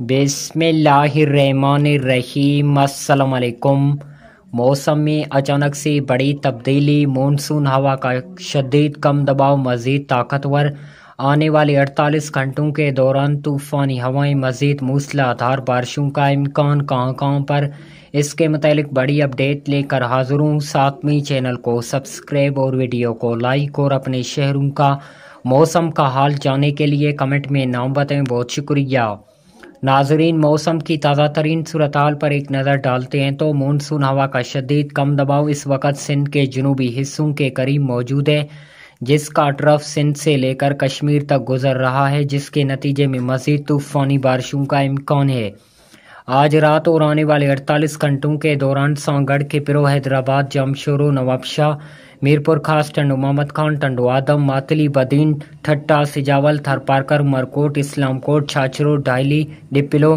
बिसमीम मौसम में अचानक से बड़ी तब्दीली मानसून हवा का शदीद कम दबाव मज़ीद ताकतवर आने वाले 48 घंटों के दौरान तूफ़ानी हवाएं मज़ीद मूसलाधार बारिशों का इम्कान कहाँ कहाँ पर इसके मतलब बड़ी अपडेट लेकर हाजिर हूँ सातवीं चैनल को सब्सक्राइब और वीडियो को लाइक और अपने शहरों का मौसम का हाल जाने के लिए कमेंट में नाम बताएं बहुत शुक्रिया नाजरीन मौसम की ताज़ा तरीन सूरत पर एक नज़र डालते हैं तो मानसून हवा का शदीद कम दबाव इस वक्त सिंध के जनूबी हिस्सों के करीब मौजूद है जिसका ट्रफ सिंध से लेकर कश्मीर तक गुजर रहा है जिसके नतीजे में मजीद तूफ़ानी बारिशों का इम्कान है आज रात और आने वाले 48 घंटों के दौरान सांगढ़ के पिरो हैदराबाद जमशोरो नवाबशाह मीरपुर खास टंडू मोहम्मद खान टंडू आदम मातली बदीन ठट्टा सिजावल थरपारकर मरकोट इस्लामकोट छाछरो डायली डिपिलो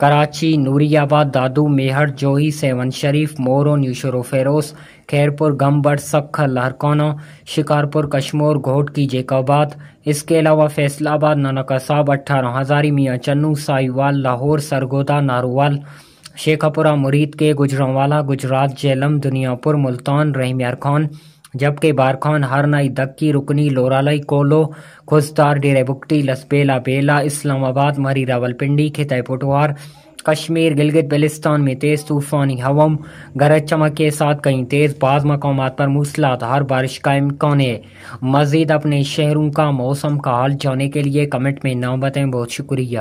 कराची नूरियाबाद दादू मेहर जोही सेवन शरीफ मोरो न्यूशरो फेरोस खैरपुर गम्बर सख लहरकोना शिकारपुर कश्मोर घोट की जेकाबाद इसके अलावा फैसलाबाद साहब अट्ठारह हज़ारी मियाँ चन्नू साईवाल लाहौर सरगोदा नारोवाल शेखापुरा मुरीद के गुजरावाला गुजरात जेलम दुनियापुर मुल्तान रहम्यार खान जबकि बारखान हारनाई दक्की रुकनी लोरालई कोलो खुजदार डेरे बुकटी लसबेला बेला इस्लामाबाद मरी रावलपिंडी खिताई पटवार कश्मीर गिलगित बलिस्तान में तेज़ तूफ़ानी हवम गरज चमक के साथ कई तेज़ बाज़ मकाम पर मूसलाधार बारिश का इम्कान है मज़ीद अपने शहरों का मौसम का हाल जानने के लिए कमेंट में नाम बताएं बहुत शुक्रिया